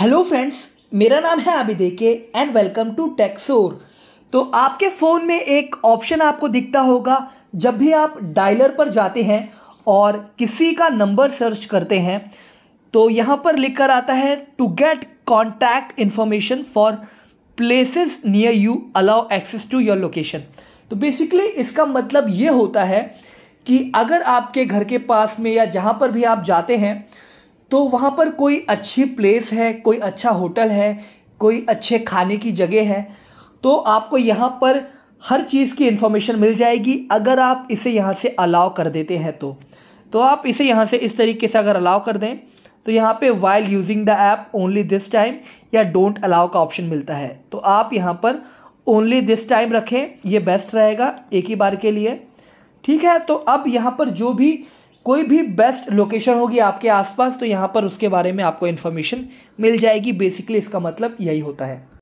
hello friends मेरा नाम है के एंड वेलकम टू टेक्सोर तो आपके फ़ोन में एक ऑप्शन आपको दिखता होगा जब भी आप डायलर पर जाते हैं और किसी का नंबर सर्च करते हैं तो यहाँ पर लिख कर आता है to get contact information for places near you allow access to your location तो बेसिकली इसका मतलब ये होता है कि अगर आपके घर के पास में या जहाँ पर भी आप जाते हैं तो वहाँ पर कोई अच्छी प्लेस है कोई अच्छा होटल है कोई अच्छे खाने की जगह है तो आपको यहाँ पर हर चीज़ की इन्फॉर्मेशन मिल जाएगी अगर आप इसे यहाँ से अलाउ कर देते हैं तो तो आप इसे यहाँ से इस तरीके से अगर अलाउ कर दें तो यहाँ पे while using the app only this time या डोंट अलाउ का ऑप्शन मिलता है तो आप यहाँ पर ओनली दिस टाइम रखें ये बेस्ट रहेगा एक ही बार के लिए ठीक है तो अब यहाँ पर जो भी कोई भी बेस्ट लोकेशन होगी आपके आसपास तो यहाँ पर उसके बारे में आपको इन्फॉर्मेशन मिल जाएगी बेसिकली इसका मतलब यही होता है